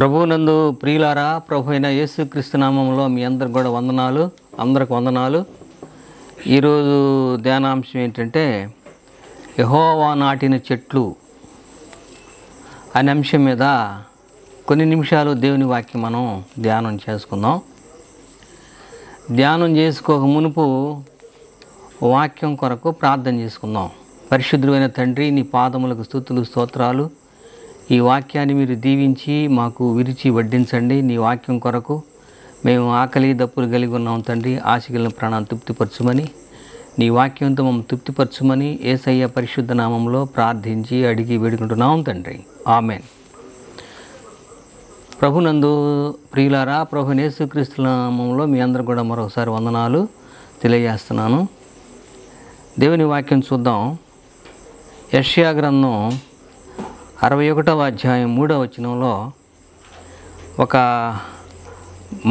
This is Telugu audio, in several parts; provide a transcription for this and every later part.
ప్రభునందు ప్రియులారా ప్రభు అయిన యేసుక్రీస్తునామంలో మీ అందరికి కూడా వందనాలు అందరికి వందనాలు ఈరోజు ధ్యానాంశం ఏంటంటే యహోవా నాటిన చెట్లు అనే అంశం మీద కొన్ని నిమిషాలు దేవుని వాక్యం మనం ధ్యానం చేసుకుందాం ధ్యానం చేసుకోక మునుపు వాక్యం కొరకు ప్రార్థన చేసుకుందాం పరిశుద్ధుడైన తండ్రి నీ పాదములకు స్థుతులు స్తోత్రాలు ఈ వాక్యాన్ని మీరు దీవించి మాకు విరిచి వడ్డించండి నీ వాక్యం కొరకు మేము ఆకలి దప్పులు కలిగి ఉన్నాం తండ్రి ఆశగలిన ప్రాణాలు తృప్తిపరచుమని నీ వాక్యంతో మేము తృప్తిపరచమని ఏసయ్య పరిశుద్ధ నామంలో ప్రార్థించి అడిగి వేడుకుంటున్నాం తండ్రి ఆమెన్ ప్రభునందు ప్రియులారా ప్రభు నేసుక్రీస్తు నామంలో మీ అందరూ కూడా మరొకసారి వందనాలు తెలియజేస్తున్నాను దేవుని వాక్యం చూద్దాం యష్యా గ్రంథం అరవై ఒకటవ అధ్యాయం మూడవ వచనంలో ఒక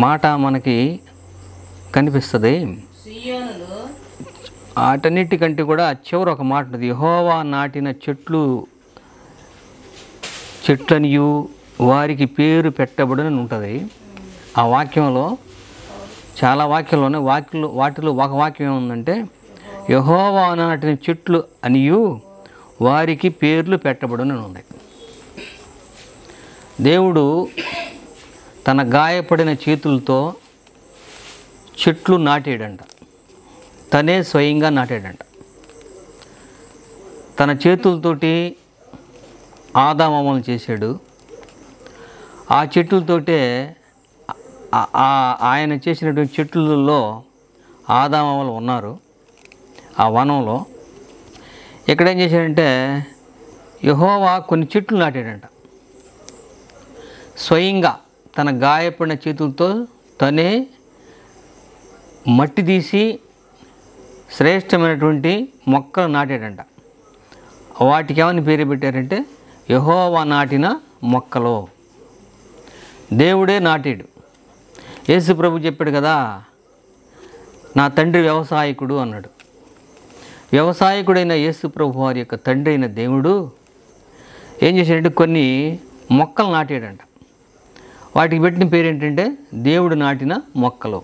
మాట మనకి కనిపిస్తుంది వాటన్నిటికంటే కూడా చివరి ఒక మాట ఉంటుంది యహోవా నాటిన చెట్లు చెట్లనియు వారికి పేరు పెట్టబడని ఉంటుంది ఆ వాక్యంలో చాలా వాక్యాలు ఉన్నాయి వాక్యలు వాటిలో ఒక వాక్యం ఏముందంటే యహోవా నాటిన చెట్లు అనియు వారికి పేర్లు పెట్టబడును ఉన్నాయి దేవుడు తన గాయపడిన చేతులతో చెట్లు నాటాడంట తనే స్వయంగా నాటాడంట తన చేతులతోటి ఆదామమలు చేశాడు ఆ చెట్లతోటే ఆయన చేసినటువంటి చెట్లలో ఆదామమలు ఉన్నారు ఆ వనంలో ఇక్కడ ఏం చేశాడంటే యహోవా కొన్ని చెట్లు నాటాడంట స్వయంగా తన గాయపడిన చేతులతో తనే మట్టి తీసి శ్రేష్టమైనటువంటి మొక్కలు నాటాడంట వాటికి ఏమని పేరు పెట్టారంటే యహోవా నాటిన మొక్కలు దేవుడే నాటాడు యేసు ప్రభు చెప్పాడు కదా నా తండ్రి వ్యవసాయకుడు అన్నాడు వ్యవసాయకుడైన యేసు ప్రభు వారి యొక్క తండ్రి అయిన దేవుడు ఏం చేశాడంటే కొన్ని మొక్కలు నాటాడంట వాటికి పెట్టిన పేరు ఏంటంటే దేవుడు నాటిన మొక్కలు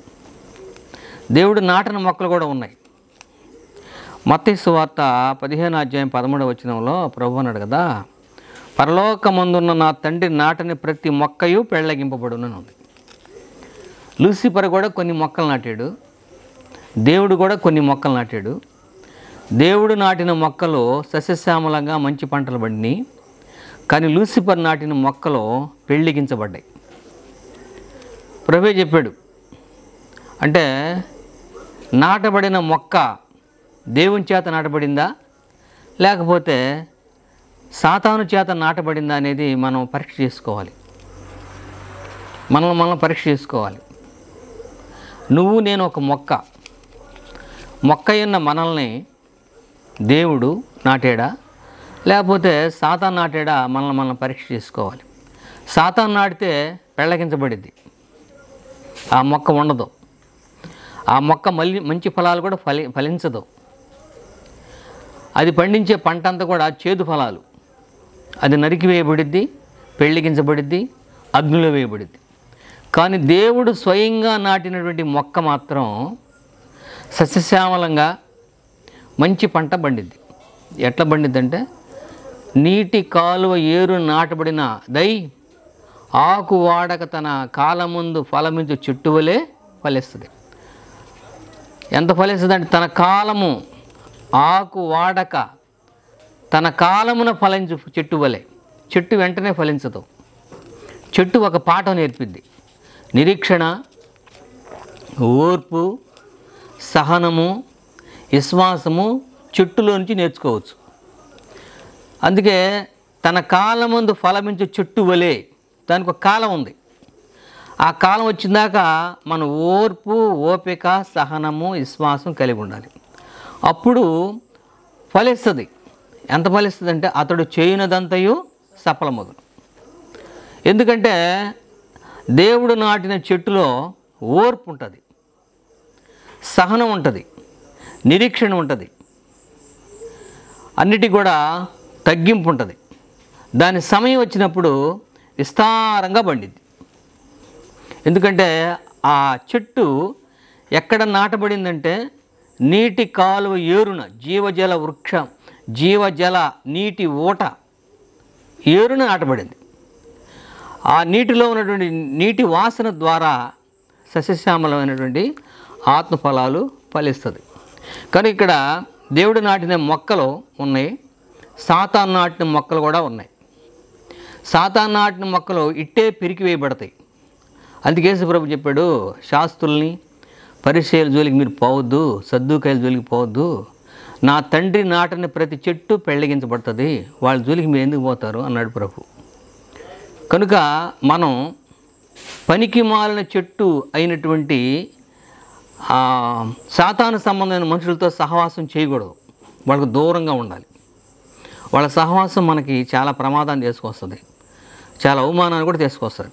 దేవుడు నాటిన మొక్కలు కూడా ఉన్నాయి మత్స్సు వార్త పదిహేను అధ్యాయం పదమూడవ వచ్చినంలో ప్రభు అన్నాడు కదా పరలోకమందున్న నా తండ్రి నాటని ప్రతి మొక్కయు పెళ్ళగింపబడునని ఉంది లూసిఫర్ కూడా కొన్ని మొక్కలు నాటాడు దేవుడు కూడా కొన్ని మొక్కలు నాటాడు దేవుడు నాటిన మొక్కలు సస్యశ్యామలంగా మంచి పంటలు పడినాయి కానీ లూసిఫర్ నాటిన మొక్కలు పెళ్లిగించబడ్డాయి ప్రభే చెప్పాడు అంటే నాటబడిన మొక్క దేవుని చేత నాటబడిందా లేకపోతే సాతాను చేత నాటబడిందా అనేది మనం పరీక్ష చేసుకోవాలి మనల్ని మనం పరీక్ష చేసుకోవాలి నువ్వు నేను ఒక మొక్క మొక్క ఉన్న మనల్ని దేవుడు నాటేడా లేకపోతే సాతాన్ నాటేడా మనల్ని మనం పరీక్ష చేసుకోవాలి సాతాన్ నాటితే పెళ్ళకించబడిద్ది ఆ మొక్క ఉండదు ఆ మొక్క మళ్ళీ మంచి ఫలాలు కూడా ఫలి ఫలించదు అది పండించే పంట అంతా కూడా చేదు ఫలాలు అది నరికి వేయబడిద్ది పెళ్ళికించబడిద్ది అగ్నిలో వేయబడిద్ది కానీ దేవుడు స్వయంగా నాటినటువంటి మొక్క మాత్రం సస్యశ్యామలంగా మంచి పంట పండిద్ది ఎట్లా పండిద్దంటే నీటి కాలువ ఏరు నాటబడిన దై ఆకు వాడక తన కాలముందు ఫలమించు చుట్టువలే ఫలిస్తుంది ఎంత ఫలిస్తుంది అంటే తన కాలము ఆకు వాడక తన కాలమున ఫలించు చెట్టు వలె చెట్టు వెంటనే ఫలించదు చెట్టు ఒక పాఠం నేర్పిద్ది నిరీక్షణ ఓర్పు సహనము విశ్వాసము చెట్టులో నుంచి నేర్చుకోవచ్చు అందుకే తన కాలం ముందు ఫలమించే చెట్టు వలే దానికి ఒక కాలం ఉంది ఆ కాలం వచ్చిందాక మన ఓర్పు ఓపిక సహనము విశ్వాసం కలిగి ఉండాలి అప్పుడు ఫలిస్తుంది ఎంత ఫలిస్తుంది అంటే అతడు చేయనదంతయు సఫలమగును ఎందుకంటే దేవుడు నాటిన చెట్టులో ఓర్పు ఉంటుంది సహనం ఉంటుంది నిరీక్షణ ఉంటుంది అన్నిటి కూడా తగ్గింపు ఉంటుంది దాని సమయం వచ్చినప్పుడు విస్తారంగా పండిద్ది ఎందుకంటే ఆ చెట్టు ఎక్కడ నాటబడిందంటే నీటి కాలువ ఏరున జీవజల వృక్షం జీవజల నీటి ఊట ఏరున నాటబడింది ఆ నీటిలో ఉన్నటువంటి నీటి వాసన ద్వారా సస్యశ్యామలమైనటువంటి ఆత్మఫలాలు ఫలిస్తుంది కానీ ఇక్కడ దేవుడు నాటిన మొక్కలు ఉన్నాయి సాతాన్ నాటిన మొక్కలు కూడా ఉన్నాయి సాతాన్ నాటిన మొక్కలు ఇట్టే పిరికి వేయబడతాయి అందుకేసి ప్రభు చెప్పాడు శాస్త్రుల్ని పరిశీల జోలికి మీరు పోవద్దు సర్దుకాయల జోలికి పోవద్దు నా తండ్రి నాటని ప్రతి చెట్టు పెళ్ళగించబడుతుంది వాళ్ళ జోలికి మీరు ఎందుకు పోతారు అన్నాడు ప్రభు కనుక మనం పనికి మాలిన చెట్టు అయినటువంటి శాతాను సంబంధమైన మనుషులతో సహవాసం చేయకూడదు వాళ్ళకు దూరంగా ఉండాలి వాళ్ళ సహవాసం మనకి చాలా ప్రమాదాన్ని తీసుకొస్తుంది చాలా అవమానాన్ని కూడా తీసుకొస్తుంది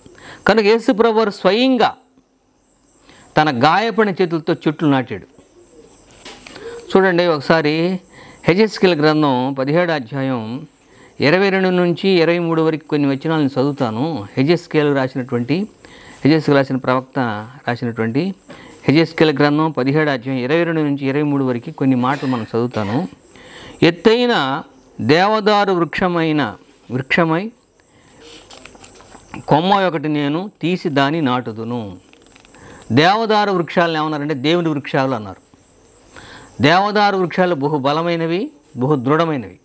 కనుక యేసు ప్రభు స్వయంగా తన గాయపడిన చేతులతో చెట్లు నాటాడు చూడండి ఒకసారి హెజెస్కిల్ గ్రంథం పదిహేడు అధ్యాయం ఇరవై రెండు నుంచి ఇరవై మూడు వరకు కొన్ని వచనాలను చదువుతాను హెజెస్కేల్ రాసినటువంటి హెజెస్కేల్ రాసిన ప్రవక్త రాసినటువంటి హెజెస్కెల్ గ్రంథం పదిహేడు అధ్యాయం ఇరవై రెండు నుంచి ఇరవై మూడు వరకు కొన్ని మాటలు మనం చదువుతాను ఎత్తైన దేవదారు వృక్షమైన వృక్షమై కొమ్మ ఒకటి నేను తీసి దాని నాటుదును దేవదారు వృక్షాలను ఏమన్నారంటే దేవుని వృక్షాలు అన్నారు దేవదారు వృక్షాలు బహు బలమైనవి బహు దృఢమైనవి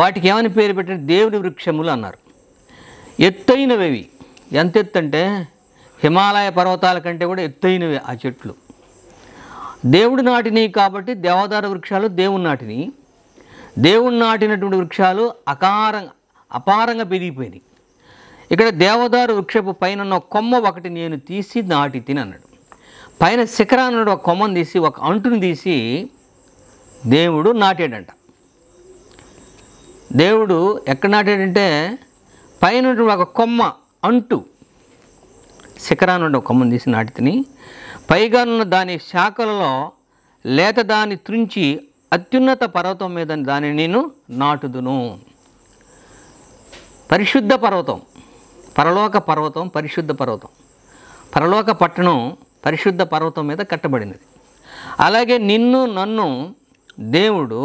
వాటికి ఏమని పేరు పెట్టిన దేవుని వృక్షములు అన్నారు ఎత్తైనవి ఎంత ఎత్తు అంటే హిమాలయ పర్వతాల కంటే కూడా ఎత్తైనవి ఆ చెట్లు దేవుడు నాటిని కాబట్టి దేవదార వృక్షాలు దేవుడి నాటిని దేవుడు నాటినటువంటి వృక్షాలు అకారం అపారంగా పెరిగిపోయినాయి ఇక్కడ దేవదారు వృక్షపు పైన ఉన్న కొమ్మ ఒకటి నేను తీసి నాటి తిని అన్నాడు పైన శిఖరాన్ని ఒక కొమ్మను తీసి ఒక అంటుని తీసి దేవుడు నాటాడంట దేవుడు ఎక్కడ నాటాడంటే పైన ఒక కొమ్మ అంటు శిఖరా నుండి ఒక కొమ్మను తీసి నాటితిని ఉన్న దాని శాఖలలో లేత దాన్ని త్రుంచి అత్యున్నత పర్వతం మీద దాన్ని నేను నాటుదును పరిశుద్ధ పర్వతం పరలోక పర్వతం పరిశుద్ధ పర్వతం పరలోక పట్టణం పరిశుద్ధ పర్వతం మీద కట్టబడినది అలాగే నిన్ను నన్ను దేవుడు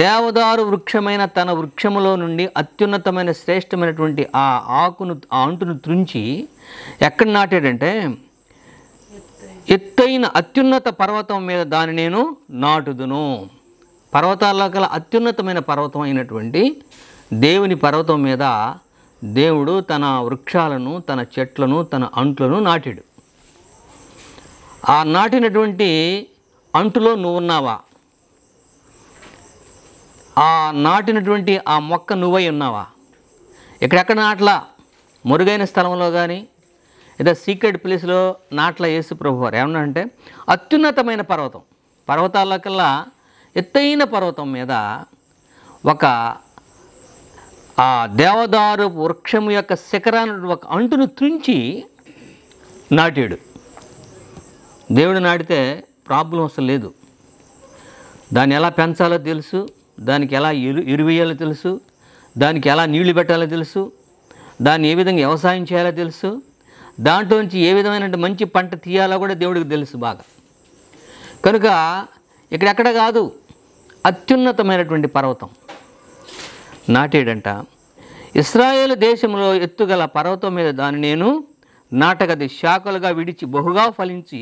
దేవదారు వృక్షమైన తన వృక్షములో నుండి అత్యున్నతమైన శ్రేష్టమైనటువంటి ఆ ఆకును ఆ అంటును తృంచి ఎక్కడ నాటాడంటే ఎత్తైన అత్యున్నత పర్వతం మీద దాన్ని నేను నాటుదును పర్వతాల్లో గల అత్యున్నతమైన పర్వతం అయినటువంటి దేవుని పర్వతం మీద దేవుడు తన వృక్షాలను తన చెట్లను తన అంట్లను నాటాడు ఆ నాటినటువంటి అంటులో నువ్వు ఉన్నావా ఆ నాటినటువంటి ఆ మొక్క నువ్వై ఉన్నావా ఎక్కడెక్కడ నాట్లా మురుగైన స్థలంలో కానీ లేదా సీక్రెట్ ప్లేస్లో నాట్ల యేసు ప్రభు వారు ఏమన్నా అంటే అత్యున్నతమైన పర్వతం పర్వతాల కల్లా ఎత్తైన పర్వతం మీద ఒక ఆ దేవదారు వృక్షం యొక్క శిఖరాన్ని ఒక అంటును తుంచి నాటాడు దేవుడు నాటితే ప్రాబ్లం అసలు లేదు దాన్ని ఎలా పెంచాలో తెలుసు దానికి ఎలా ఎరు ఎరువేయాలో తెలుసు దానికి ఎలా నీళ్లు పెట్టాలో తెలుసు దాన్ని ఏ విధంగా వ్యవసాయం చేయాలో తెలుసు దాంట్లో నుంచి ఏ విధమైన మంచి పంట తీయాలో కూడా దేవుడికి తెలుసు బాగా కనుక ఇక్కడెక్కడ కాదు అత్యున్నతమైనటువంటి పర్వతం నాటేడంట ఇస్రాయేల్ దేశంలో ఎత్తుగల పర్వతం మీద దాన్ని నేను నాటగది శాఖలుగా విడిచి బహుగా ఫలించి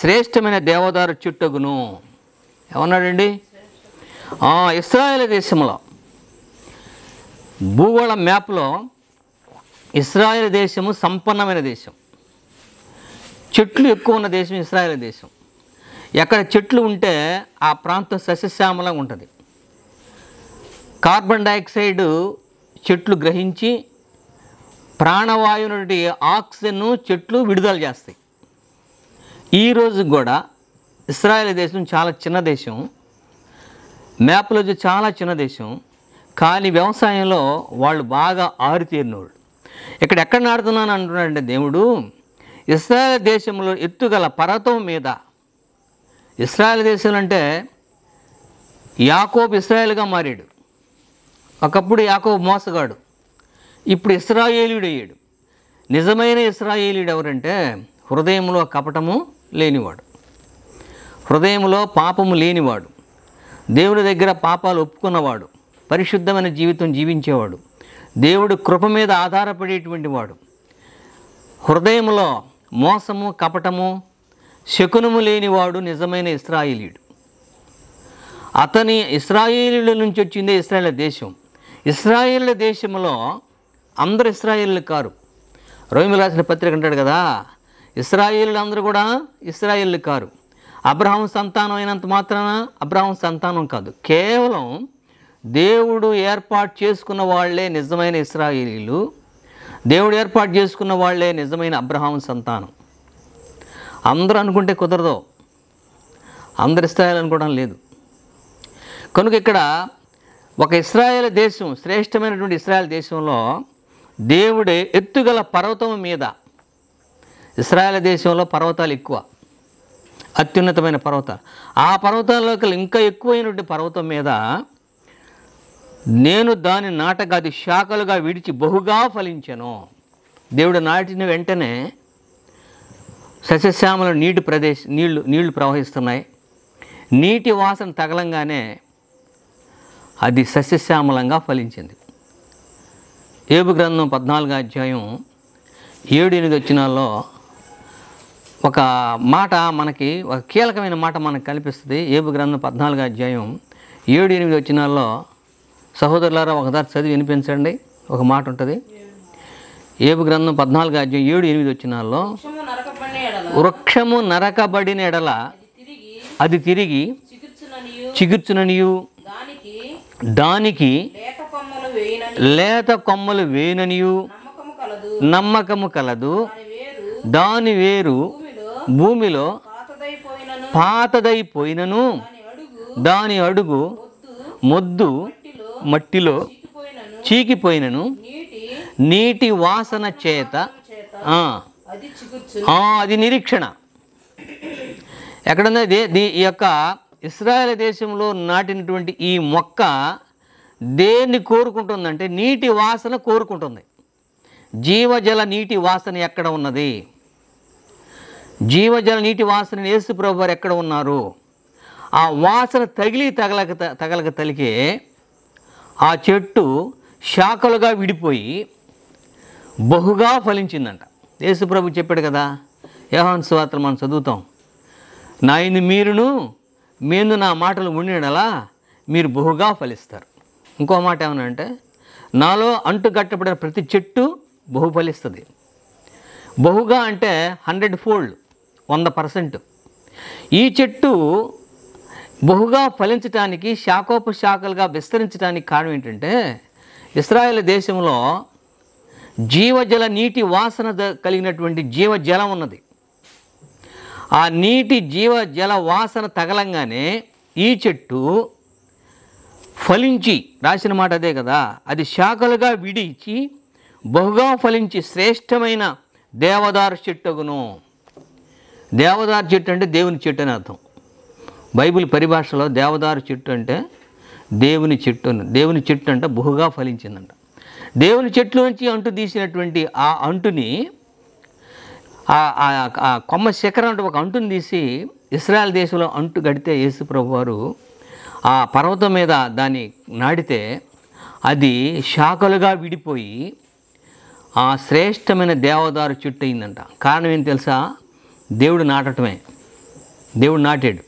శ్రేష్టమైన దేవదారు చుట్టగును ఏమన్నాడండి ఆ ఇస్రాయేల్ దేశంలో భూగోళ మ్యాప్లో ఇస్రాయేల్ దేశము సంపన్నమైన దేశం చెట్లు ఎక్కువ ఉన్న దేశం ఇస్రాయేల్ దేశం ఎక్కడ చెట్లు ఉంటే ఆ ప్రాంతం సస్యశ్యామలంగా ఉంటుంది కార్బన్ డైఆక్సైడ్ చెట్లు గ్రహించి ప్రాణవాయువునటువంటి ఆక్సిజన్ చెట్లు విడుదల చేస్తాయి ఈరోజు కూడా ఇస్రాయేల్ దేశం చాలా చిన్న దేశం మ్యాప్లో చాలా చిన్న దేశం కానీ వ్యవసాయంలో వాళ్ళు బాగా ఆరితేరినోళ్ళు ఇక్కడ ఎక్కడ నాడుతున్నాను అంటున్నాడంటే దేవుడు ఇస్రాయల్ దేశంలో ఎత్తుగల పర్వతం మీద ఇస్రాయల్ దేశం అంటే యాకోబ్ ఇస్రాయల్గా మారాడు ఒకప్పుడు యాకోబ్ మోసగాడు ఇప్పుడు ఇస్రాయేలీడు అయ్యాడు నిజమైన ఇస్రాయేలీడు ఎవరంటే హృదయంలో కపటము లేనివాడు హృదయంలో పాపము లేనివాడు దేవుడి దగ్గర పాపాలు ఒప్పుకున్నవాడు పరిశుద్ధమైన జీవితం జీవించేవాడు దేవుడు కృప మీద ఆధారపడేటువంటి వాడు హృదయంలో మోసము కపటము శకునము లేనివాడు నిజమైన ఇస్రాయిలీయుడు అతని ఇస్రాయిలీల నుంచి వచ్చిందే ఇస్రాయేల్ దేశం ఇస్రాయేల్ దేశంలో అందరు ఇస్రాయేళ్ళు కారు రోమిలు రాసిన పత్రిక అంటాడు కదా ఇస్రాయేళ్ళు అందరూ కూడా ఇస్రాయేళ్ళు కారు అబ్రహం సంతానం అయినంత మాత్రాన అబ్రహం సంతానం కాదు కేవలం దేవుడు ఏర్పాటు చేసుకున్న వాళ్లే నిజమైన ఇస్రాయిలీలు దేవుడు ఏర్పాటు చేసుకున్న వాళ్లే నిజమైన అబ్రహం సంతానం అందరూ అనుకుంటే కుదరదు అందరు ఇస్రాయల్ అనుకోవడం లేదు కనుక ఇక్కడ ఒక ఇస్రాయేల్ దేశం శ్రేష్టమైనటువంటి ఇస్రాయల్ దేశంలో దేవుడే ఎత్తుగల పర్వతం మీద ఇస్రాయల్ దేశంలో పర్వతాలు ఎక్కువ అత్యున్నతమైన పర్వతాలు ఆ పర్వతాల్లోకి ఇంకా ఎక్కువైనటువంటి పర్వతం మీద నేను దాని నాటకాది శాఖలుగా విడిచి బహుగా ఫలించను దేవుడు నాటిన వెంటనే సస్యశ్యామల నీటి ప్రదేశ నీళ్లు నీళ్లు ప్రవహిస్తున్నాయి నీటి వాసన తగలంగానే అది సస్యశ్యామలంగా ఫలించింది ఏబు గ్రంథం పద్నాలుగు అధ్యాయం ఏడు ఎనిమిది వచ్చినాల్లో ఒక మాట మనకి ఒక కీలకమైన మాట మనకు కల్పిస్తుంది ఏబు గ్రంథం పద్నాలుగు అధ్యాయం ఏడు ఎనిమిది వచ్చినాల్లో సహోదరులారా ఒకసారి చదివి వినిపించండి ఒక మాట ఉంటుంది ఏబు గ్రంథం పద్నాలుగు అధ్యాయం ఏడు ఎనిమిది వచ్చినాల్లో వృక్షము నరకబడిన ఎడల అది తిరిగి చికిత్సననియు దానికి లేత కొమ్మలు వేయననియు నమ్మకము కలదు దాని వేరు భూమిలో పాతదైపోయినను దాని అడుగు మొద్దు మట్టిలో చీకిపోయినను నీటి వాసన చేత అది నిరీక్షణ ఎక్కడున్నది దీ ఈ యొక్క ఇస్రాయల్ దేశంలో నాటినటువంటి ఈ మొక్క దేన్ని కోరుకుంటుందంటే నీటి వాసన కోరుకుంటుంది జీవజల నీటి వాసన ఎక్కడ ఉన్నది జీవజల నీటి వాసన నేసు ప్రభు వారు ఎక్కడ ఉన్నారు ఆ వాసన తగిలి తగలక తగలక తలికే ఆ చెట్టు శాఖలుగా విడిపోయి బహుగా ఫలించిందంట యేసుప్రభు చెప్పాడు కదా యహాన్ సువార్తలు మనం చదువుతాం నాయని మీరును మేము నా మాటలు ఉండేలా మీరు బహుగా ఫలిస్తారు ఇంకో మాట ఏమనంటే నాలో అంటుగట్టబడిన ప్రతి చెట్టు బహు ఫలిస్తుంది బహుగా అంటే హండ్రెడ్ ఫోల్డ్ వంద పర్సెంట్ ఈ చెట్టు బహుగా ఫలించటానికి శాఖోపశాఖలుగా విస్తరించడానికి కారణం ఏంటంటే ఇస్రాయేల్ దేశంలో జీవజల నీటి వాసన కలిగినటువంటి జీవజలం ఉన్నది ఆ నీటి జీవజల వాసన తగలంగానే ఈ చెట్టు ఫలించి రాసిన మాట అదే కదా అది శాఖలుగా విడిచి బహుగా ఫలించి శ్రేష్టమైన దేవదారు చెట్టుగును దేవదారు చెట్టు అంటే దేవుని చెట్టు అని అర్థం బైబిల్ పరిభాషలో దేవదారు చెట్టు అంటే దేవుని చెట్టు దేవుని చెట్టు అంట బుహుగా ఫలించిందంట దేవుని చెట్లు నుంచి అంటు తీసినటువంటి ఆ అంటుని ఆ కొమ్మ శిఖరం అంటే ఒక అంటుని తీసి ఇస్రాయల్ దేశంలో అంటు గడితే యేసు ప్రభు వారు ఆ పర్వతం మీద దాన్ని నాడితే అది శాఖలుగా విడిపోయి ఆ శ్రేష్టమైన దేవదారు చెట్టు అయిందంట కారణం ఏం తెలుసా దేవుడు నాటటమే దేవుడు నాటాడు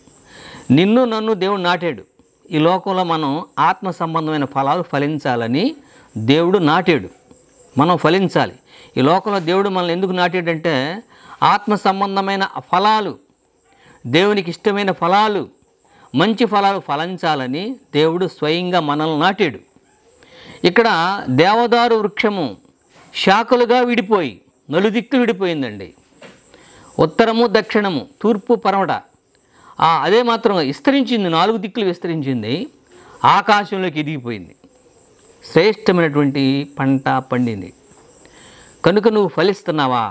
నిన్ను నన్ను దేవుడు నాటాడు ఈ లోకంలో మనం ఆత్మ సంబంధమైన ఫలాలు ఫలించాలని దేవుడు నాటాడు మనం ఫలించాలి ఈ లోకంలో దేవుడు మనల్ని ఎందుకు నాటాడంటే ఆత్మ సంబంధమైన ఫలాలు దేవునికి ఇష్టమైన ఫలాలు మంచి ఫలాలు ఫలించాలని దేవుడు స్వయంగా మనల్ని నాటాడు ఇక్కడ దేవదారు వృక్షము శాఖలుగా విడిపోయి నలుదిక్కు విడిపోయిందండి ఉత్తరము దక్షిణము తూర్పు పరమట అదే మాత్రం విస్తరించింది నాలుగు దిక్కులు విస్తరించింది ఆకాశంలోకి ఎదిగిపోయింది శ్రేష్టమైనటువంటి పంట పండింది కనుక నువ్వు ఫలిస్తున్నావా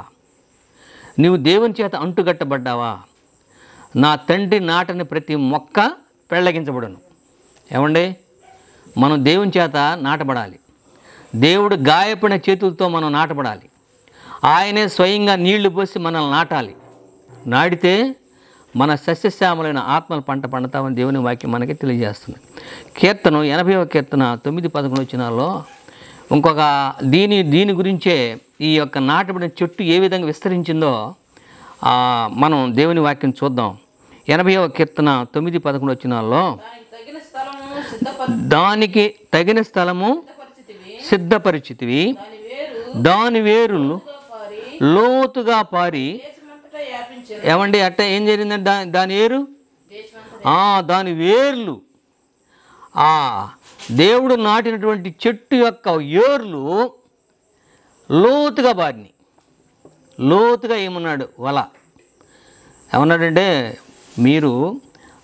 నువ్వు దేవుని చేత అంటుగట్టబడ్డావా నా తండ్రి నాటని ప్రతి మొక్క పెళ్ళగించబడను ఏమండి మనం దేవుని చేత నాటబడాలి దేవుడు గాయపడిన చేతులతో మనం నాటబడాలి ఆయనే స్వయంగా నీళ్లు పోసి మనల్ని నాటాలి నాటితే మన సస్యశ్యామలైన ఆత్మలు పంట పండుతామని దేవుని వాక్యం మనకి తెలియజేస్తుంది కీర్తనం ఎనభైవ కీర్తన తొమ్మిది పదకొండు వచ్చినాల్లో ఇంకొక దీని దీని గురించే ఈ యొక్క నాటబడిన చెట్టు ఏ విధంగా విస్తరించిందో మనం దేవుని వాక్యం చూద్దాం ఎనభైవ కీర్తన తొమ్మిది పదకొండు వచ్చినాల్లో దానికి తగిన స్థలము సిద్ధపరిచితివి దాని వేరులు లోతుగా పారి ఏమండి అట్ట ఏం జరిగిందంటే దాని దాని ఏరు దాని వేర్లు ఆ దేవుడు నాటినటువంటి చెట్టు యొక్క ఏర్లు లోతుగా పారినాయి లోతుగా ఏమున్నాడు వల ఏమన్నాడంటే మీరు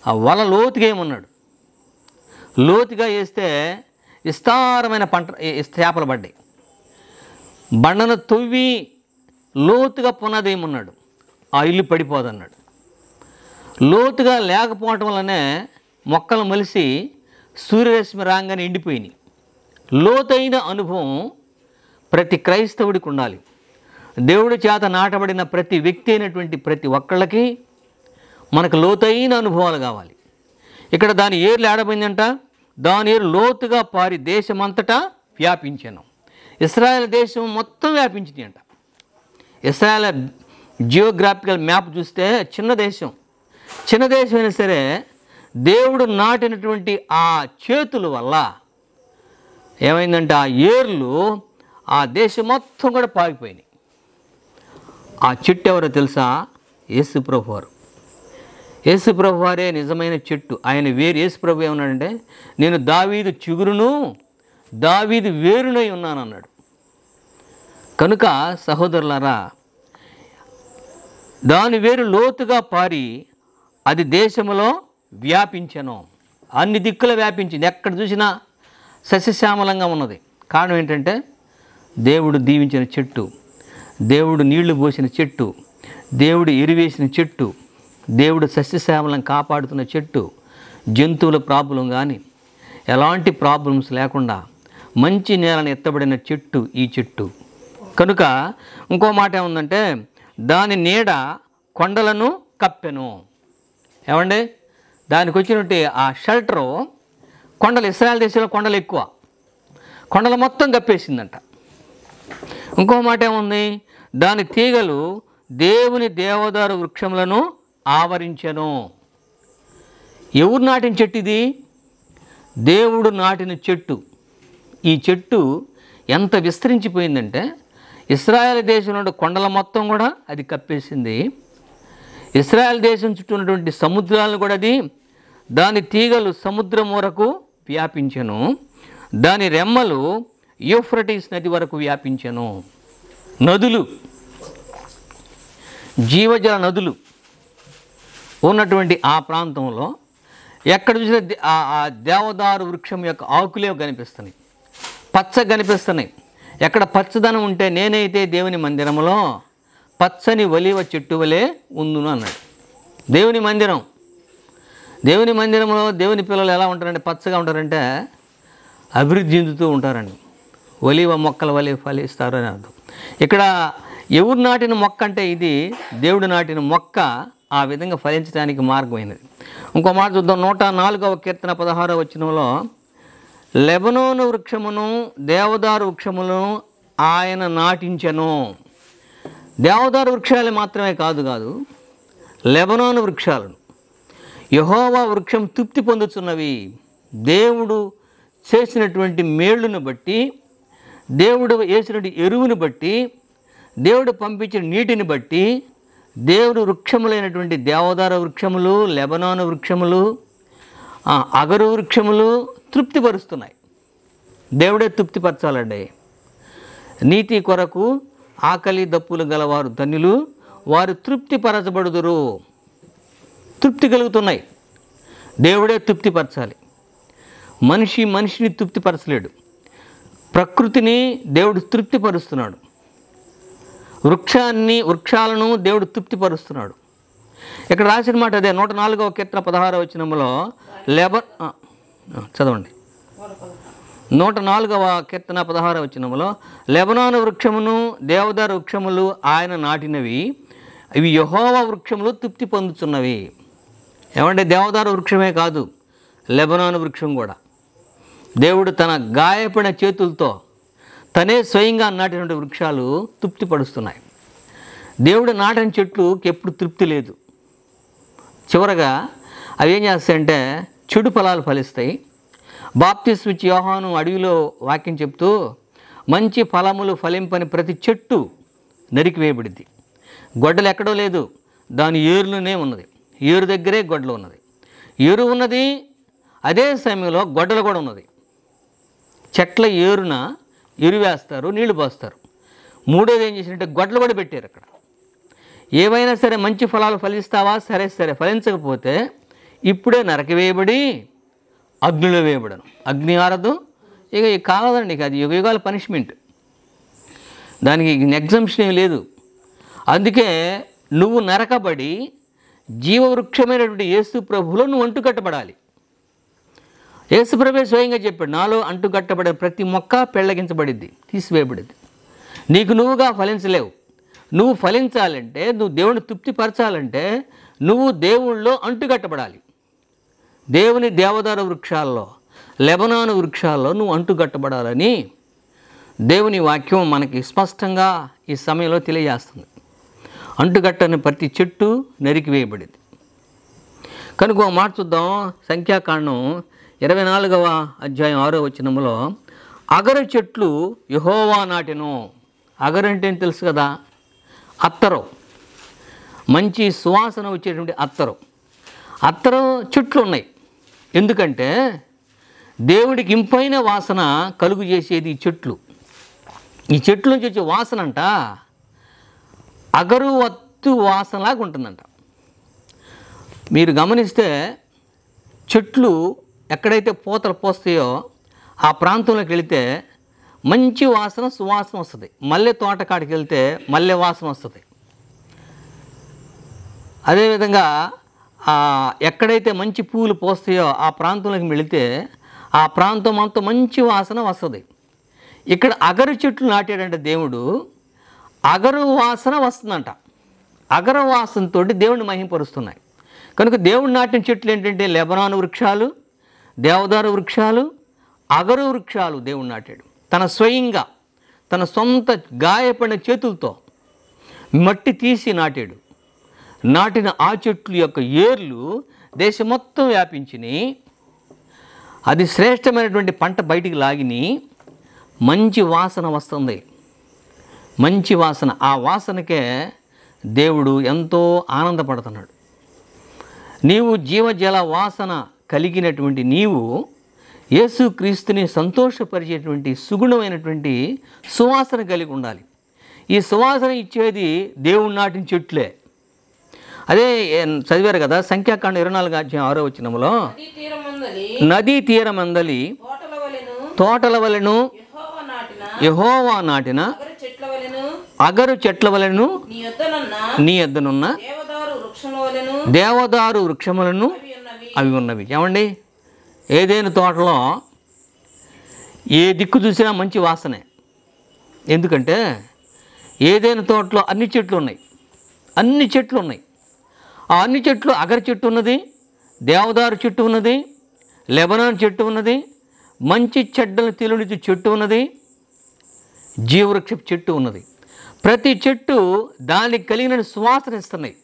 ఆ వల లోతుగా ఏమన్నాడు లోతుగా వేస్తే విస్తారమైన పంట చేపలు పడ్డాయి బండను తొవ్వి లోతుగా పునాదేమున్నాడు ఆ ఇల్లు పడిపోదన్నాడు లోతుగా లేకపోవటం వల్లనే మొక్కలు మలిసి సూర్యరశ్మి రాగానే ఎండిపోయినాయి లోతైన అనుభవం ప్రతి క్రైస్తవుడికి ఉండాలి దేవుడి చేత నాటబడిన ప్రతి వ్యక్తి అయినటువంటి ప్రతి ఒక్కళ్ళకి మనకు లోతైన అనుభవాలు కావాలి ఇక్కడ దాని ఏర్లు ఏడబోయిందంట దాని ఏరు లోతుగా పారి దేశమంతటా వ్యాపించాను ఇస్రాయల్ దేశం మొత్తం వ్యాపించింది అంట ఇస్రాయల్ జియోగ్రాఫికల్ మ్యాప్ చూస్తే చిన్న దేశం చిన్న దేశం అయినా సరే దేవుడు నాటినటువంటి ఆ చేతుల వల్ల ఏమైందంటే ఆ ఏర్లు ఆ దేశం మొత్తం కూడా పాగిపోయినాయి ఆ చెట్టు ఎవరో తెలుసా యేసు ప్రభు వారు యేసు ప్రభు వారే నిజమైన చెట్టు ఆయన వేరు యేసు ప్రభు ఏమన్నాడంటే నేను దావీదు చిగురును దావీదు వేరునై ఉన్నాను అన్నాడు కనుక సహోదరులారా దాని వేరు లోతుగా పారి అది దేశంలో వ్యాపించను అన్ని దిక్కుల వ్యాపించింది ఎక్కడ చూసినా సస్యశ్యామలంగా ఉన్నది కారణం ఏంటంటే దేవుడు దీవించిన చెట్టు దేవుడు నీళ్లు పోసిన చెట్టు దేవుడు ఎరివేసిన చెట్టు దేవుడు సస్యశ్యామలం కాపాడుతున్న చెట్టు జంతువుల ప్రాబ్లం కానీ ఎలాంటి ప్రాబ్లమ్స్ లేకుండా మంచి నేలను ఎత్తబడిన చెట్టు ఈ చెట్టు కనుక ఇంకో మాట ఏముందంటే దాని నీడ కొండలను కప్పెను ఏమండి దానికి వచ్చినట్టు ఆ షెల్టరు కొండలు ఇస్రాయల్ దేశంలో కొండలు ఎక్కువ కొండలు మొత్తం కప్పేసిందంట ఇంకో మాట ఏముంది దాని తీగలు దేవుని దేవదారు వృక్షములను ఆవరించెను ఎవరు నాటిన చెట్టు ఇది దేవుడు నాటిన చెట్టు ఈ చెట్టు ఎంత విస్తరించిపోయిందంటే ఇస్రాయల్ దేశంలో కొండల మొత్తం కూడా అది కప్పేసింది ఇస్రాయల్ దేశం చుట్టూ ఉన్నటువంటి సముద్రాలను కూడా అది దాని తీగలు సముద్రం వరకు వ్యాపించను దాని రెమ్మలు యూఫ్రటీస్ నది వరకు వ్యాపించను నదులు జీవజల నదులు ఉన్నటువంటి ఆ ప్రాంతంలో ఎక్కడ చూసిన ఆ దేవదారు వృక్షం యొక్క ఆకులే కనిపిస్తున్నాయి పచ్చ కనిపిస్తున్నాయి ఎక్కడ పచ్చదనం ఉంటే నేనైతే దేవుని మందిరంలో పచ్చని ఒలివ చెట్టు వలె ఉందును అన్నాడు దేవుని మందిరం దేవుని మందిరంలో దేవుని పిల్లలు ఎలా ఉంటారంటే పచ్చగా ఉంటారంటే అభివృద్ధి చెందుతూ ఉంటారండి ఒలివ మొక్కల వలె ఫలిస్తారు అని అర్థం ఇక్కడ ఎవరు నాటిన మొక్క అంటే ఇది దేవుడు నాటిన మొక్క ఆ విధంగా ఫలించడానికి మార్గమైనది ఇంకో మాట చూద్దాం నూట నాలుగవ కీర్తన పదహారవ వచ్చినంలో లెబనోను వృక్షమును దేవదారు వృక్షములను ఆయన నాటించను దేవదారు వృక్షాలు మాత్రమే కాదు కాదు లెబనోను వృక్షాలను యహోవా వృక్షం తృప్తి పొందుతున్నవి దేవుడు చేసినటువంటి మేళ్ళును బట్టి దేవుడు వేసినటువంటి ఎరువును బట్టి దేవుడు పంపించిన నీటిని బట్టి దేవుడు వృక్షములైనటువంటి దేవదార వృక్షములు లెబనాన వృక్షములు అగరు వృక్షములు తృప్తిపరుస్తున్నాయి దేవుడే తృప్తిపరచాలండి నీతి కొరకు ఆకలి దప్పులు గలవారు ధన్యులు వారు తృప్తిపరచబడుదురు తృప్తి కలుగుతున్నాయి దేవుడే తృప్తిపరచాలి మనిషి మనిషిని తృప్తిపరచలేడు ప్రకృతిని దేవుడు తృప్తిపరుస్తున్నాడు వృక్షాన్ని వృక్షాలను దేవుడు తృప్తిపరుస్తున్నాడు ఇక్కడ రాసిన మాట అదే నూట నాలుగవ కీర్తన పదహారవ వచ్చినంలో లేబర్ చదవండి నూట నాలుగవ కీర్తన పదహార వచ్చినములో లెబనాను వృక్షమును దేవదార వృక్షములు ఆయన నాటినవి ఇవి యహోవ వృక్షములు తృప్తి పొందుతున్నవి ఏమంటే దేవదారు వృక్షమే కాదు లెబనాను వృక్షం కూడా దేవుడు తన గాయపడిన చేతులతో తనే స్వయంగా నాటినటువంటి వృక్షాలు తృప్తి పడుస్తున్నాయి దేవుడు నాటిన చెట్లుకి ఎప్పుడు తృప్తి లేదు చివరగా అవి ఏం చేస్తాయంటే చెడు ఫలాలు ఫలిస్తాయి బాప్తిస్ విచ్ యోహాను అడవిలో వాక్యం చెప్తూ మంచి ఫలములు ఫలింపని ప్రతి చెట్టు నరికివేయబడింది గొడ్డలు ఎక్కడో లేదు దాని ఏరులోనే ఉన్నది ఏరు దగ్గరే గొడ్డలు ఉన్నది ఏరు ఉన్నది అదే సమయంలో గొడ్డలు కూడా ఉన్నది చెట్ల ఏరున ఎరువేస్తారు నీళ్లు పోస్తారు మూడోది ఏం చేసినట్టే గొడ్డలు కూడా పెట్టారు అక్కడ ఏవైనా సరే మంచి ఫలాలు ఫలిస్తావా సరే సరే ఫలించకపోతే ఇప్పుడే నరకవేయబడి అగ్నిలో వేయబడను అగ్ని ఆరదు ఇక కాలదండి ఇక అది యుగయుగాల పనిష్మెంట్ దానికి ఎగ్జంప్షన్ ఏమి లేదు అందుకే నువ్వు నరకబడి జీవవృక్షమైనటువంటి యేసు ప్రభులో నువ్వు అంటుకట్టబడాలి యేసుప్రభే స్వయంగా చెప్పాడు నాలో అంటుకట్టబడే ప్రతి మొక్క పెళ్ళగించబడిద్ది తీసివేయబడింది నీకు నువ్వుగా ఫలించలేవు నువ్వు ఫలించాలంటే నువ్వు దేవుని తృప్తిపరచాలంటే నువ్వు దేవుళ్ళలో అంటుకట్టబడాలి దేవుని దేవదార వృక్షాల్లో లెబనాను వృక్షాల్లో నువ్వు అంటుకట్టబడాలని దేవుని వాక్యం మనకి స్పష్టంగా ఈ సమయంలో తెలియజేస్తుంది అంటుకట్టని ప్రతి చెట్టు నరికివేయబడింది కనుక మార్చుద్దాం మాట చూద్దాం సంఖ్యాకాండం ఇరవై నాలుగవ అధ్యాయం ఆరో వచనంలో అగర చెట్లు యహోవా నాటిను అగరంటే అంటే తెలుసు కదా అత్తరం మంచి సువాసన వచ్చేటువంటి అత్తరం అత్తరం చెట్లు ఉన్నాయి ఎందుకంటే దేవుడికి ఇంపైన వాసన కలుగు చేసేది ఈ చెట్లు ఈ చెట్ల నుంచి వచ్చే వాసన అంట అగరువత్తు వాసనలాగా ఉంటుందంట మీరు గమనిస్తే చెట్లు ఎక్కడైతే పూతలు పోస్తాయో ఆ ప్రాంతంలోకి వెళితే మంచి వాసన సువాసన వస్తుంది మల్లె తోటకాడికి వెళ్తే మల్లె వాసన వస్తుంది అదేవిధంగా ఎక్కడైతే మంచి పూలు పోస్తాయో ఆ ప్రాంతంలోకి వెళితే ఆ ప్రాంతం అంతా మంచి వాసన వస్తుంది ఇక్కడ అగరు చెట్లు నాటాడంట దేవుడు అగరు వాసన వస్తుందంట అగర వాసనతో దేవుడిని మహింపరుస్తున్నాయి కనుక దేవుడు నాటిన చెట్లు ఏంటంటే లెబనాను వృక్షాలు దేవదారు వృక్షాలు అగరు వృక్షాలు దేవుడు నాటాడు తన స్వయంగా తన సొంత గాయపడిన చేతులతో మట్టి తీసి నాటాడు నాటిన ఆ చెట్లు యొక్క ఏర్లు దేశం మొత్తం వ్యాపించిని అది శ్రేష్టమైనటువంటి పంట బయటికి లాగిని మంచి వాసన వస్తుంది మంచి వాసన ఆ వాసనకే దేవుడు ఎంతో ఆనందపడుతున్నాడు నీవు జీవజల వాసన కలిగినటువంటి నీవు యేసుక్రీస్తుని సంతోషపరిచేటువంటి సుగుణమైనటువంటి సువాసన కలిగి ఉండాలి ఈ సువాసన ఇచ్చేది దేవుడు నాటిన చెట్లే అదే చదివారు కదా సంఖ్యాకాండ ఇరవై నాలుగు అధ్యాయం ఆరో వచ్చినములో నదీ తీరమందలి తోటల వలెను యహోవా నాటిన అగరు చెట్ల వలెను నీ ఎద్దనున్న దేవదారు వృక్షములను అవి ఉన్నవి ఏమండి ఏదైనా తోటలో ఏ దిక్కు చూసినా మంచి వాసనే ఎందుకంటే ఏదైనా తోటలో అన్ని చెట్లు ఉన్నాయి అన్ని చెట్లు ఉన్నాయి అన్ని చెట్లు అగర చెట్టు ఉన్నది దేవదారు చెట్టు ఉన్నది లెబనాన్ చెట్టు ఉన్నది మంచి చెడ్డలు తెలునిచ్చు చెట్టు ఉన్నది జీవవృక్ష చెట్టు ఉన్నది ప్రతి చెట్టు దానికి కలిగిన సువాసన ఇస్తున్నాయి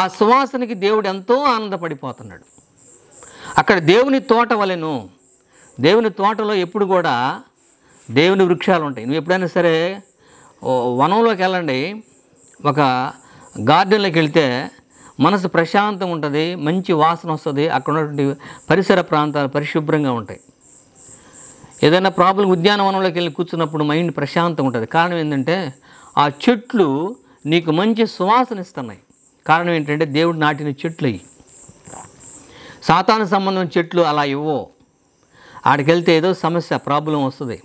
ఆ సువాసనకి దేవుడు ఎంతో ఆనందపడిపోతున్నాడు అక్కడ దేవుని తోట వలెను దేవుని తోటలో ఎప్పుడు కూడా దేవుని వృక్షాలు ఉంటాయి నువ్వు ఎప్పుడైనా సరే వనంలోకి వెళ్ళండి ఒక గార్డెన్లోకి వెళ్తే మనసు ప్రశాంతంగా ఉంటుంది మంచి వాసన వస్తుంది అక్కడ ఉన్నటువంటి పరిసర ప్రాంతాలు పరిశుభ్రంగా ఉంటాయి ఏదైనా ప్రాబ్లం ఉద్యానవనంలోకి వెళ్ళి కూర్చున్నప్పుడు మైండ్ ప్రశాంతంగా ఉంటుంది కారణం ఏంటంటే ఆ చెట్లు నీకు మంచి సువాసన ఇస్తున్నాయి కారణం ఏంటంటే దేవుడు నాటిన చెట్లు అయ్యి సాతాను సంబంధం చెట్లు అలా ఇవ్వో ఆడికెళ్తే ఏదో సమస్య ప్రాబ్లం వస్తుంది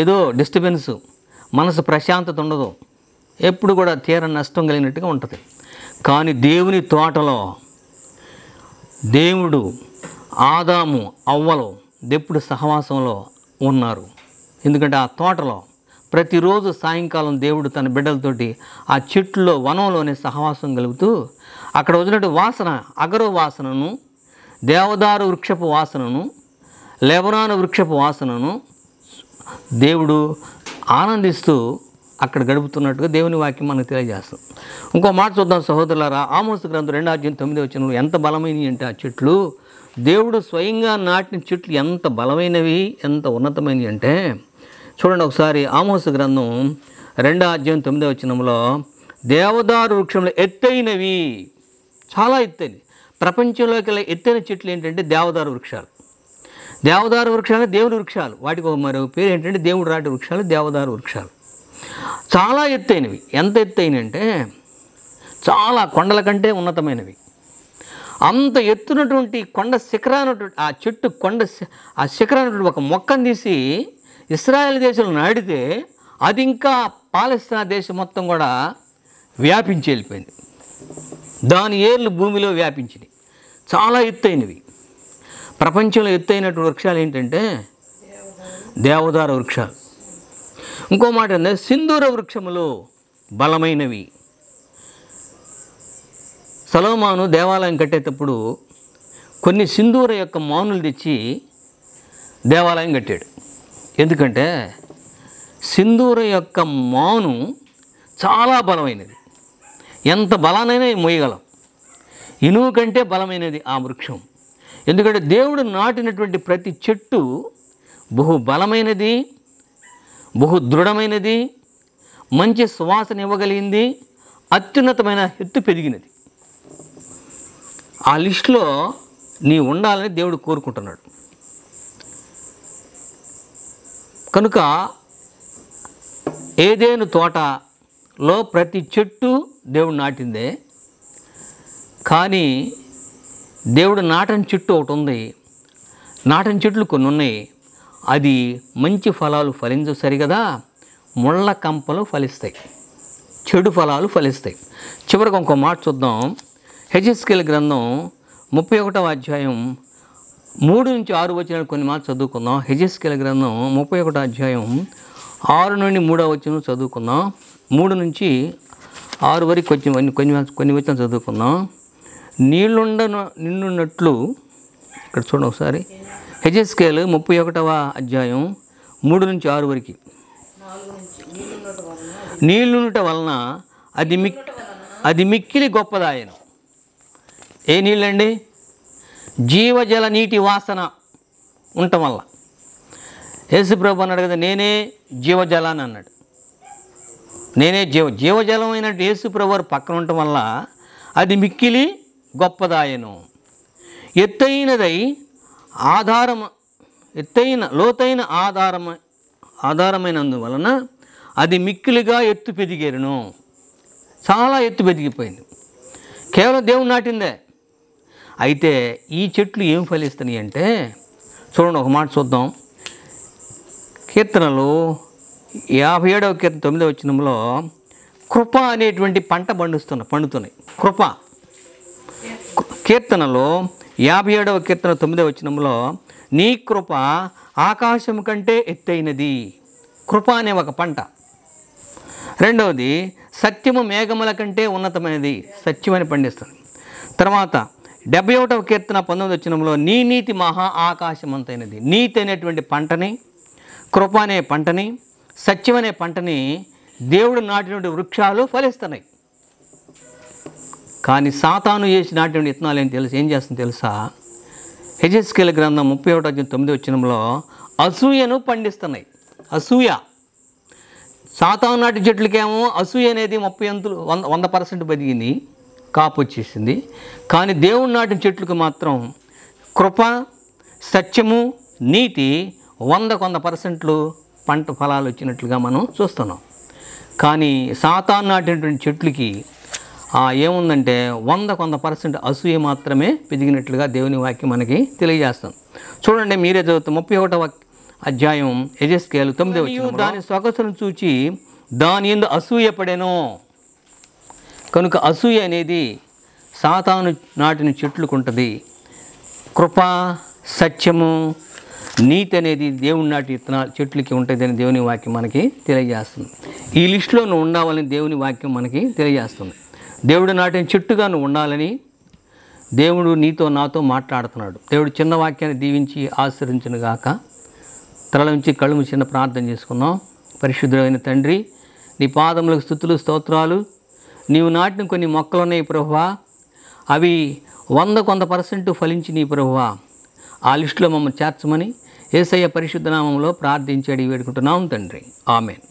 ఏదో డిస్టర్బెన్స్ మనసు ప్రశాంతత ఉండదు ఎప్పుడు కూడా తీర నష్టం కలిగినట్టుగా ఉంటుంది కానీ దేవుని తోటలో దేవుడు ఆదాము అవ్వలు దెప్పుడు సహవాసంలో ఉన్నారు ఎందుకంటే ఆ తోటలో ప్రతిరోజు సాయంకాలం దేవుడు తన బిడ్డలతోటి ఆ చెట్టులో వనంలోనే సహవాసం కలుగుతూ అక్కడ వదిలిన వాసన అగరు వాసనను దేవదారు వృక్షపు వాసనను లెబనాను వృక్షపు వాసనను దేవుడు ఆనందిస్తూ అక్కడ గడుపుతున్నట్టుగా దేవుని వాక్యం మనకు తెలియజేస్తాం ఇంకో మాట చూద్దాం సహోదరులారా ఆమోస గ్రంథం రెండు అర్జున్ తొమ్మిది వచ్చిన ఎంత బలమైనవి అంటే ఆ చెట్లు దేవుడు స్వయంగా నాటిన చెట్లు ఎంత బలమైనవి ఎంత ఉన్నతమైనవి అంటే చూడండి ఒకసారి ఆమోస గ్రంథం రెండు అధ్యాయం తొమ్మిదో వచ్చినంలో దేవదారు వృక్షంలో ఎత్తైనవి చాలా ఎత్తైనవి ప్రపంచంలోకి ఎత్తైన చెట్లు ఏంటంటే దేవదారు వృక్షాలు దేవదారు వృక్షాలు దేవుడి వృక్షాలు వాటికి మరో పేరు ఏంటంటే దేవుడు రాటి వృక్షాలు దేవదారు వృక్షాలు చాలా ఎత్తైనవి ఎంత ఎత్తైన అంటే చాలా కొండల కంటే ఉన్నతమైనవి అంత ఎత్తునటువంటి కొండ శిఖరానటువంటి ఆ చెట్టు కొండ ఆ శిఖరానటువంటి ఒక మొక్కను తీసి ఇస్రాయల్ దేశంలో నాడితే అది ఇంకా పాలస్తీనా దేశం మొత్తం కూడా వ్యాపించి వెళ్ళిపోయింది దాని ఏర్లు భూమిలో వ్యాపించినాయి చాలా ఎత్తైనవి ప్రపంచంలో ఎత్తైనటువంటి వృక్షాలు ఏంటంటే దేవదార వృక్షాలు ఇంకో మాట ఏంటంటే సింధూర వృక్షములు బలమైనవి సలోమాను దేవాలయం కట్టేటప్పుడు కొన్ని సింధూర యొక్క మానులు తెచ్చి దేవాలయం కట్టాడు ఎందుకంటే సింధూర యొక్క మాను చాలా బలమైనది ఎంత బలానైనా మొయ్యగలం ఇనువు కంటే బలమైనది ఆ వృక్షం ఎందుకంటే దేవుడు నాటినటువంటి ప్రతి చెట్టు బహు బలమైనది బహు దృఢమైనది మంచి సువాసన ఇవ్వగలిగింది అత్యున్నతమైన ఎత్తు పెరిగినది ఆ లిస్టులో నీ ఉండాలని దేవుడు కోరుకుంటున్నాడు కనుక ఏదేను తోటలో ప్రతి చెట్టు దేవుడు నాటిందే కానీ దేవుడు నాటని చెట్టు ఒకటి ఉంది నాటని చెట్లు కొన్ని ఉన్నాయి అది మంచి ఫలాలు ఫలించు సరిగదా ముళ్ళ కంపలు ఫలిస్తాయి చెడు ఫలాలు ఫలిస్తాయి చివరికి ఇంకో మాట చూద్దాం హెచ్ఎస్కేల్ గ్రంథం ముప్పై ఒకటవ అధ్యాయం మూడు నుంచి ఆరు వచ్చిన కొన్ని మాటలు చదువుకుందాం హెజెస్కెల్ గ్రంథం ముప్పై ఒకటో అధ్యాయం ఆరు నుండి మూడో వచ్చిన చదువుకుందాం మూడు నుంచి ఆరు వరకు వచ్చిన కొన్ని కొన్ని వచ్చిన చదువుకుందాం నీళ్ళుండ నిండున్నట్లు ఇక్కడ చూడండి ఒకసారి హెజెస్కేల్ ముప్పై ఒకటవ అధ్యాయం మూడు నుంచి ఆరు వరకు నీళ్ళుంట వలన అది మిక్ అది మిక్కిలి గొప్పదాయన ఏ నీళ్ళండి జీవజల నీటి వాసన ఉండటం వల్ల యేసుప్రభు అన్నాడు కదా నేనే జీవజలాన్ని అన్నాడు నేనే జీవ జీవజలం అయినట్టు యేసుప్రభు వారు పక్కన ఉండటం వల్ల అది మిక్కిలి గొప్పదాయను ఎత్తైనదై ఆధారము ఎత్తైన లోతైన ఆధారమ ఆధారమైనందువలన అది మిక్కిలిగా ఎత్తు పెదిగేరును చాలా ఎత్తు పెదిగిపోయింది కేవలం దేవుని నాటిందే అయితే ఈ చెట్లు ఏం ఫలిస్తున్నాయి అంటే చూడండి ఒక మాట చూద్దాం కీర్తనలు యాభై ఏడవ కీర్తన తొమ్మిదవ వచ్చినంలో కృప అనేటువంటి పంట పండుస్తున్న పండుతున్నాయి కృప కీర్తనలో యాభై ఏడవ కీర్తన తొమ్మిదవ వచనంలో నీ కృప ఆకాశం కంటే ఎత్తైనది కృప అనే ఒక పంట రెండవది సత్యము మేఘముల కంటే ఉన్నతమైనది సత్యమని పండిస్తుంది తర్వాత డెబ్బై ఒకటవ కీర్తన పంతొమ్మిది వచ్చినంలో నీ నీతి మహా ఆకాశమంతైనది నీతి అనేటువంటి పంటని కృప అనే పంటని సత్యమనే పంటని దేవుడు నాటినటువంటి వృక్షాలు ఫలిస్తున్నాయి కానీ సాతాను చేసి నాట్యం ఇత్తనాలు ఏం తెలుసు ఏం చేస్తుంది తెలుసా హెచ్ఎస్కేల గ్రంథం ముప్పై ఒకటి అధ్యయనం తొమ్మిది వచ్చినంలో అసూయను పండిస్తున్నాయి అసూయ సాతాను నాటి చెట్లకేమో అసూయ అనేది ముప్పై అంతులు వంద వంద పర్సెంట్ బతికింది కాపు వచ్చేసింది కానీ దేవుడు నాటిన చెట్లకు మాత్రం కృప సత్యము నీతి వంద కొంద పర్సెంట్లు పంట ఫలాలు వచ్చినట్లుగా మనం చూస్తున్నాం కానీ సాతాను నాటినటువంటి చెట్లకి ఏముందంటే వంద కొంత పర్సెంట్ అసూయ మాత్రమే పెరిగినట్లుగా దేవుని వాక్యం మనకి తెలియజేస్తాం చూడండి మీరే చదువుతాం ముప్పై ఒకటవ అధ్యాయం యజస్కేలు తొమ్మిది దాని స్వగసును చూచి దాని ఎందు అసూయ పడేనో కనుక అసూయ అనేది సాతాను నాటిన చెట్లుకుంటుంది కృప సత్యము నీతి అనేది దేవుని నాటి విత్తనాలు చెట్లకి అని దేవుని వాక్యం మనకి తెలియజేస్తుంది ఈ లిస్టులో ఉండవాలని దేవుని వాక్యం మనకి తెలియజేస్తుంది దేవుడు నాటిన చెట్టుగా నువ్వు ఉండాలని దేవుడు నీతో నాతో మాట్లాడుతున్నాడు దేవుడు చిన్న వాక్యాన్ని దీవించి ఆశ్రయించిన గాక తరల నుంచి కళ్ళు చిన్న ప్రార్థన చేసుకున్నాం పరిశుద్ధమైన తండ్రి నీ పాదములకు స్థుతులు స్తోత్రాలు నీవు నాటిన కొన్ని మొక్కలు ఉన్నాయి ప్రభువా అవి వంద కొంత పర్సెంట్ ఫలించి నీ ప్రభువా ఆ లిస్టులో మమ్మల్ని చేర్చమని ఏసయ్య పరిశుద్ధనామంలో ప్రార్థించాడు వేడుకుంటున్నాం తండ్రి ఆమెన్